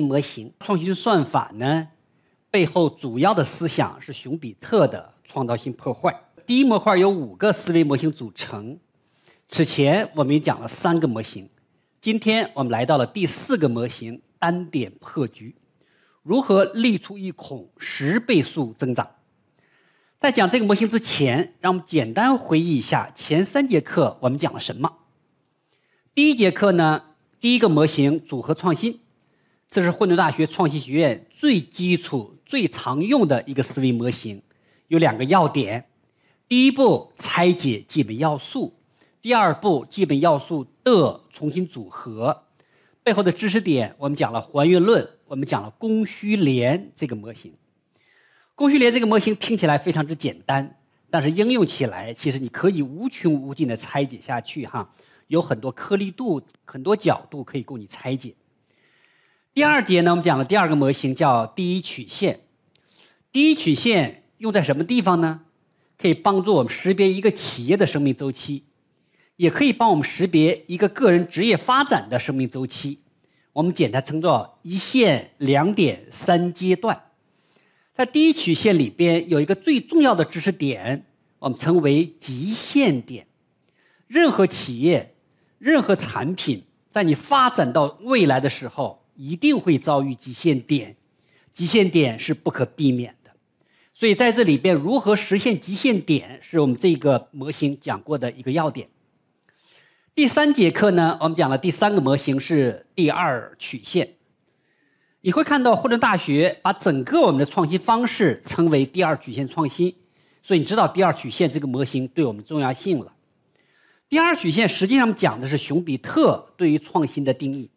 模型创新算法呢，背后主要的思想是熊彼特的创造性破坏。第一模块有五个思维模型组成，此前我们讲了三个模型，今天我们来到了第四个模型单点破局，如何立出一孔十倍速增长？在讲这个模型之前，让我们简单回忆一下前三节课我们讲了什么。第一节课呢，第一个模型组合创新。这是混沌大学创新学院最基础、最常用的一个思维模型，有两个要点：第一步拆解基本要素，第二步基本要素的重新组合。背后的知识点我们讲了还原论，我们讲了供需联这个模型。供需联这个模型听起来非常之简单，但是应用起来其实你可以无穷无尽的拆解下去哈，有很多颗粒度、很多角度可以供你拆解。第二节呢，我们讲了第二个模型叫第一曲线。第一曲线用在什么地方呢？可以帮助我们识别一个企业的生命周期，也可以帮我们识别一个个人职业发展的生命周期。我们简称作一线两点三阶段。在第一曲线里边有一个最重要的知识点，我们称为极限点。任何企业、任何产品，在你发展到未来的时候。一定会遭遇极限点，极限点是不可避免的，所以在这里边，如何实现极限点，是我们这个模型讲过的一个要点。第三节课呢，我们讲了第三个模型是第二曲线，你会看到霍顿大学把整个我们的创新方式称为第二曲线创新，所以你知道第二曲线这个模型对我们重要性了。第二曲线实际上讲的是熊彼特对于创新的定义。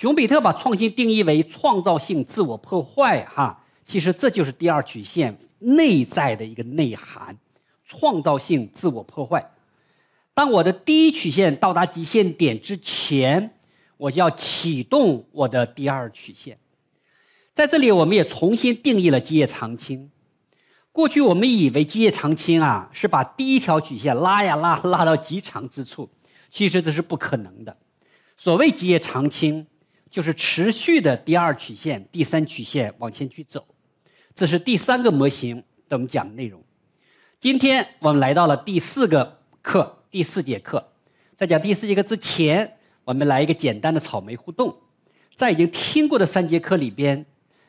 熊彼特把创新定义为创造性自我破坏，哈，其实这就是第二曲线内在的一个内涵，创造性自我破坏。当我的第一曲线到达极限点之前，我就要启动我的第二曲线。在这里，我们也重新定义了基业长青。过去我们以为基业长青啊，是把第一条曲线拉呀拉，拉到极长之处，其实这是不可能的。所谓基业长青。就是持续的第二曲线、第三曲线往前去走，这是第三个模型，咱们讲的内容。今天我们来到了第四个课，第四节课。在讲第四节课之前，我们来一个简单的草莓互动。在已经听过的三节课里边，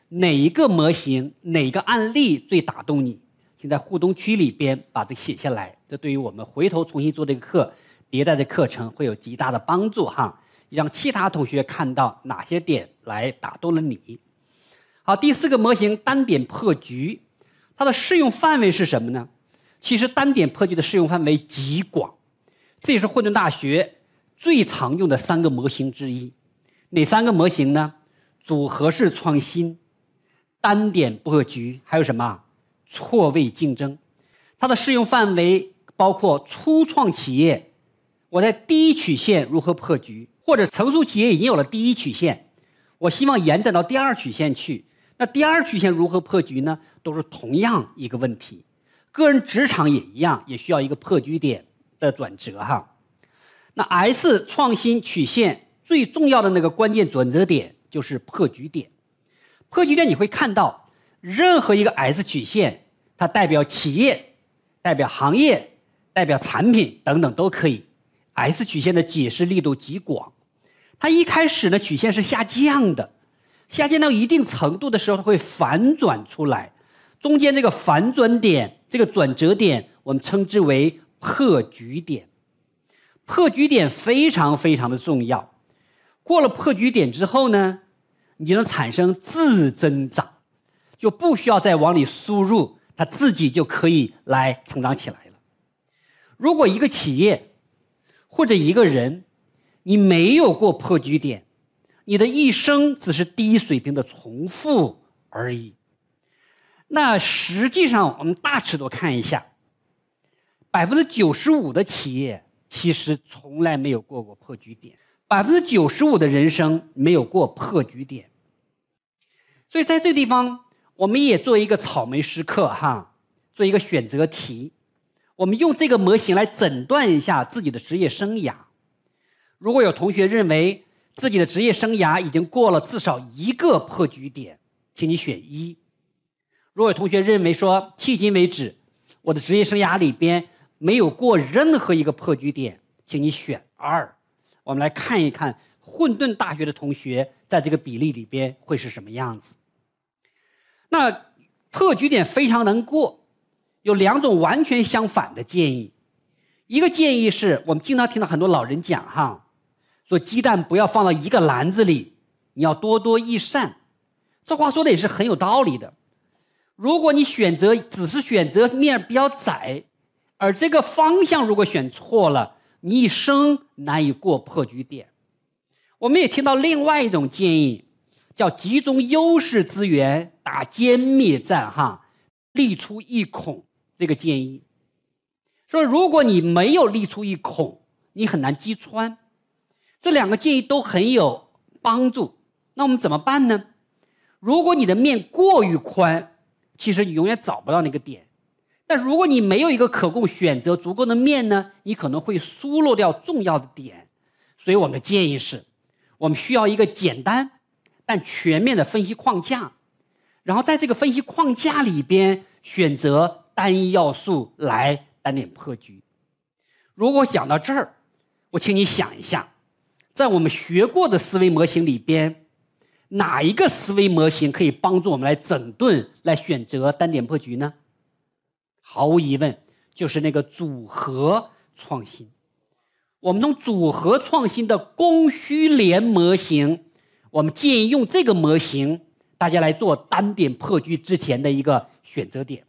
哪一个模型、哪个案例最打动你？请在互动区里边把这个写下来。这对于我们回头重新做这个课、迭代的课程，会有极大的帮助哈。让其他同学看到哪些点来打动了你。好，第四个模型单点破局，它的适用范围是什么呢？其实单点破局的适用范围极广，这也是混沌大学最常用的三个模型之一。哪三个模型呢？组合式创新、单点破局，还有什么错位竞争？它的适用范围包括初创企业，我在第一曲线如何破局？或者成熟企业已经有了第一曲线，我希望延展到第二曲线去。那第二曲线如何破局呢？都是同样一个问题。个人职场也一样，也需要一个破局点的转折哈。那 S 创新曲线最重要的那个关键转折点就是破局点。破局点你会看到，任何一个 S 曲线，它代表企业、代表行业、代表产品等等都可以。S 曲线的解释力度极广，它一开始呢，曲线是下降的，下降到一定程度的时候，它会反转出来，中间这个反转点，这个转折点，我们称之为破局点。破局点非常非常的重要，过了破局点之后呢，你就能产生自增长，就不需要再往里输入，它自己就可以来成长起来了。如果一个企业，或者一个人，你没有过破局点，你的一生只是低水平的重复而已。那实际上，我们大尺度看一下，百分之九十五的企业其实从来没有过过破局点，百分之九十五的人生没有过破局点。所以，在这地方，我们也做一个草莓时刻哈，做一个选择题。我们用这个模型来诊断一下自己的职业生涯。如果有同学认为自己的职业生涯已经过了至少一个破局点，请你选一；如果有同学认为说迄今为止我的职业生涯里边没有过任何一个破局点，请你选二。我们来看一看混沌大学的同学在这个比例里边会是什么样子。那破局点非常难过。有两种完全相反的建议，一个建议是我们经常听到很多老人讲哈，说鸡蛋不要放到一个篮子里，你要多多益善，这话说的也是很有道理的。如果你选择只是选择面比较窄，而这个方向如果选错了，你一生难以过破局点。我们也听到另外一种建议，叫集中优势资源打歼灭战哈，必出一孔。这个建议，说如果你没有立出一孔，你很难击穿。这两个建议都很有帮助。那我们怎么办呢？如果你的面过于宽，其实你永远找不到那个点。但如果你没有一个可供选择足够的面呢，你可能会疏漏掉重要的点。所以我们的建议是，我们需要一个简单但全面的分析框架，然后在这个分析框架里边选择。单一要素来单点破局。如果讲到这儿，我请你想一下，在我们学过的思维模型里边，哪一个思维模型可以帮助我们来整顿、来选择单点破局呢？毫无疑问，就是那个组合创新。我们从组合创新的供需联模型，我们建议用这个模型，大家来做单点破局之前的一个选择点。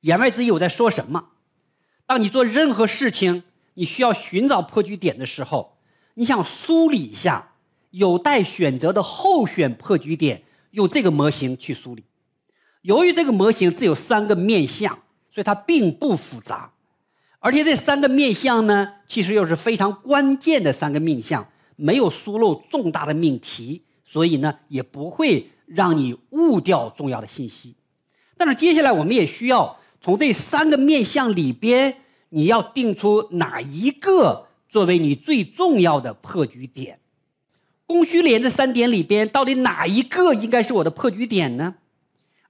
言外之意，我在说什么？当你做任何事情，你需要寻找破局点的时候，你想梳理一下有待选择的候选破局点，用这个模型去梳理。由于这个模型只有三个面相，所以它并不复杂。而且这三个面相呢，其实又是非常关键的三个面相，没有疏漏重大的命题，所以呢，也不会让你误掉重要的信息。但是接下来，我们也需要。从这三个面向里边，你要定出哪一个作为你最重要的破局点？供需连这三点里边，到底哪一个应该是我的破局点呢？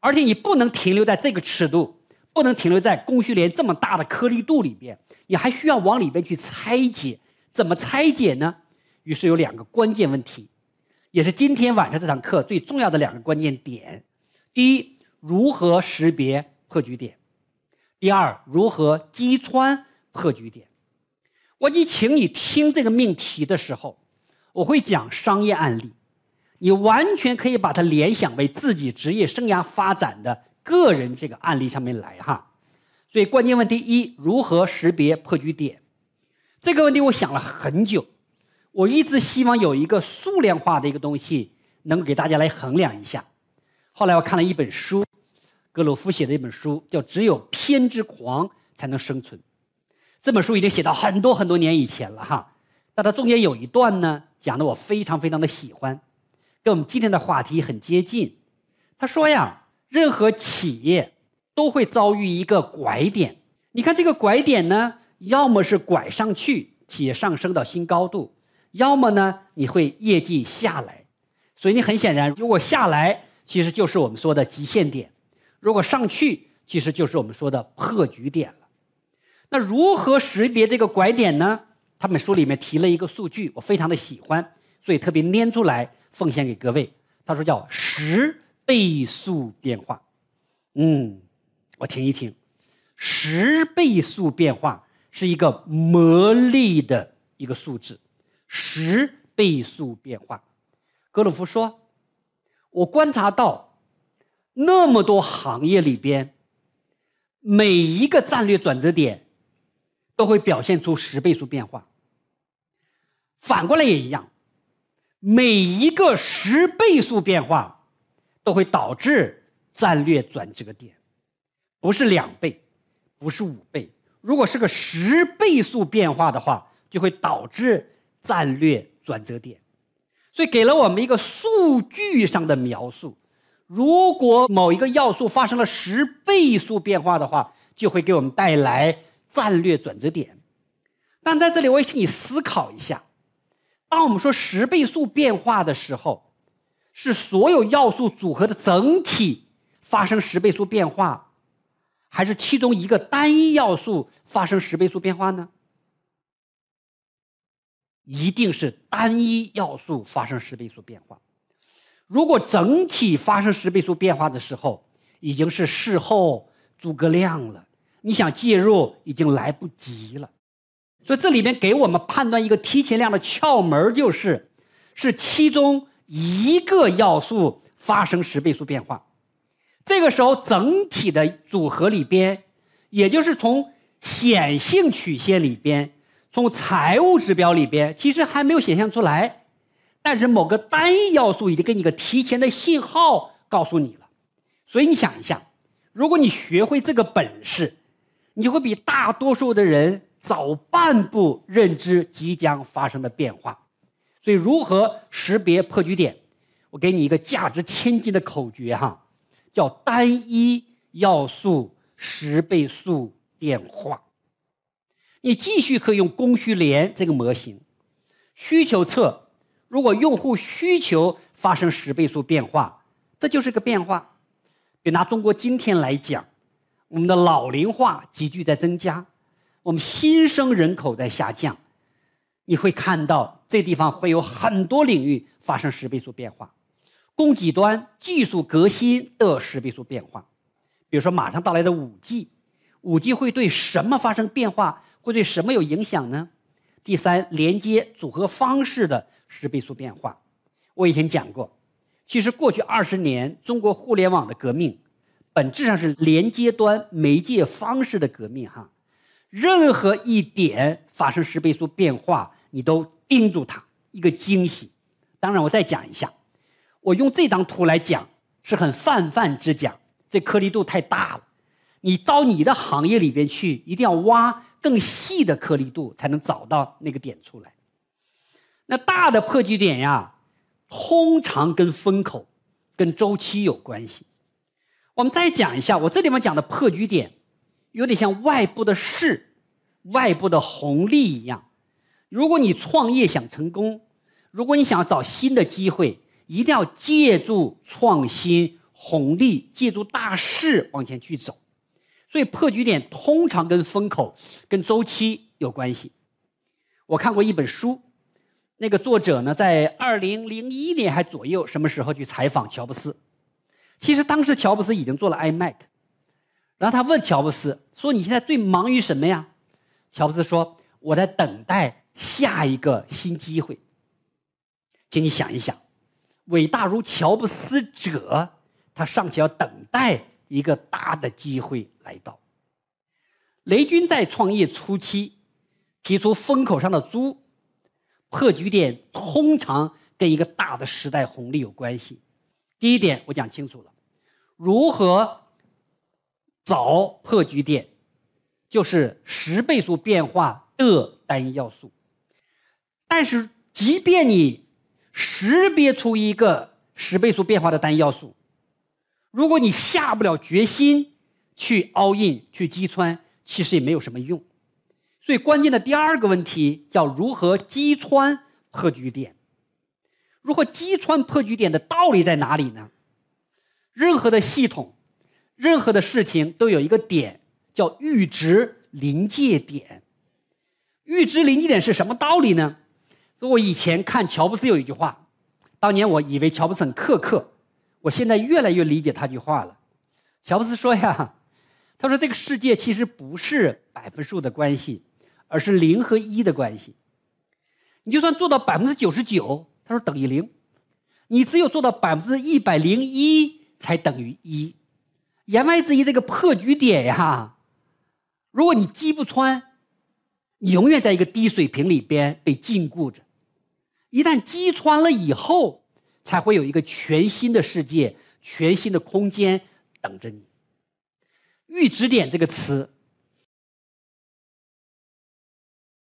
而且你不能停留在这个尺度，不能停留在供需连这么大的颗粒度里边，你还需要往里边去拆解。怎么拆解呢？于是有两个关键问题，也是今天晚上这堂课最重要的两个关键点：第一，如何识别破局点？第二，如何击穿破局点？我一请你听这个命题的时候，我会讲商业案例，你完全可以把它联想为自己职业生涯发展的个人这个案例上面来哈。所以关键问题一，如何识别破局点？这个问题我想了很久，我一直希望有一个数量化的一个东西，能给大家来衡量一下。后来我看了一本书。格鲁夫写的一本书叫《只有偏执狂才能生存》，这本书已经写到很多很多年以前了哈。那他中间有一段呢，讲的我非常非常的喜欢，跟我们今天的话题很接近。他说呀，任何企业都会遭遇一个拐点。你看这个拐点呢，要么是拐上去，企业上升到新高度；要么呢，你会业绩下来。所以你很显然，如果下来，其实就是我们说的极限点。如果上去，其实就是我们说的破局点了。那如何识别这个拐点呢？他本书里面提了一个数据，我非常的喜欢，所以特别拈出来奉献给各位。他说叫十倍速变化。嗯，我听一听，十倍速变化是一个魔力的一个数字。十倍速变化，格鲁夫说，我观察到。那么多行业里边，每一个战略转折点都会表现出十倍数变化。反过来也一样，每一个十倍数变化都会导致战略转折点，不是两倍，不是五倍。如果是个十倍数变化的话，就会导致战略转折点，所以给了我们一个数据上的描述。如果某一个要素发生了十倍数变化的话，就会给我们带来战略转折点。但在这里，我也请你思考一下：当我们说十倍数变化的时候，是所有要素组合的整体发生十倍数变化，还是其中一个单一要素发生十倍数变化呢？一定是单一要素发生十倍数变化。如果整体发生十倍数变化的时候，已经是事后诸葛亮了。你想介入，已经来不及了。所以这里面给我们判断一个提前量的窍门，就是是其中一个要素发生十倍数变化，这个时候整体的组合里边，也就是从显性曲线里边，从财务指标里边，其实还没有显现出来。但是某个单一要素已经给你个提前的信号，告诉你了，所以你想一下，如果你学会这个本事，你会比大多数的人早半步认知即将发生的变化。所以如何识别破局点？我给你一个价值千金的口诀哈，叫单一要素十倍速变化。你继续可以用供需联这个模型，需求侧。如果用户需求发生十倍数变化，这就是个变化。比拿中国今天来讲，我们的老龄化急剧在增加，我们新生人口在下降，你会看到这地方会有很多领域发生十倍数变化。供给端技术革新的十倍数变化，比如说马上到来的五 G，五 G 会对什么发生变化？会对什么有影响呢？第三，连接组合方式的。十倍速变化，我以前讲过。其实过去二十年中国互联网的革命，本质上是连接端媒介方式的革命。哈，任何一点发生十倍速变化，你都盯住它，一个惊喜。当然，我再讲一下，我用这张图来讲是很泛泛之讲，这颗粒度太大了。你到你的行业里边去，一定要挖更细的颗粒度，才能找到那个点出来。那大的破局点呀，通常跟风口、跟周期有关系。我们再讲一下，我这地方讲的破局点，有点像外部的势、外部的红利一样。如果你创业想成功，如果你想找新的机会，一定要借助创新红利，借助大势往前去走。所以，破局点通常跟风口、跟周期有关系。我看过一本书。那个作者呢，在二零零一年还左右什么时候去采访乔布斯？其实当时乔布斯已经做了 iMac，然后他问乔布斯说：“你现在最忙于什么呀？”乔布斯说：“我在等待下一个新机会。”请你想一想，伟大如乔布斯者，他尚且要等待一个大的机会来到。雷军在创业初期提出“风口上的猪”。破局点通常跟一个大的时代红利有关系。第一点我讲清楚了，如何找破局点，就是十倍速变化的单一要素。但是，即便你识别出一个十倍速变化的单一要素，如果你下不了决心去 all in 去击穿，其实也没有什么用。最关键的第二个问题叫如何击穿破局点？如何击穿破局点的道理在哪里呢？任何的系统，任何的事情都有一个点叫阈值临界点。阈值临界点是什么道理呢？所以我以前看乔布斯有一句话，当年我以为乔布斯很苛刻，我现在越来越理解他句话了。乔布斯说呀，他说这个世界其实不是百分数的关系。而是零和一的关系，你就算做到百分之九十九，他说等于零，你只有做到百分之一百零一才等于一。言外之意，这个破局点呀，如果你击不穿，你永远在一个低水平里边被禁锢着；一旦击穿了以后，才会有一个全新的世界、全新的空间等着你。阈值点这个词。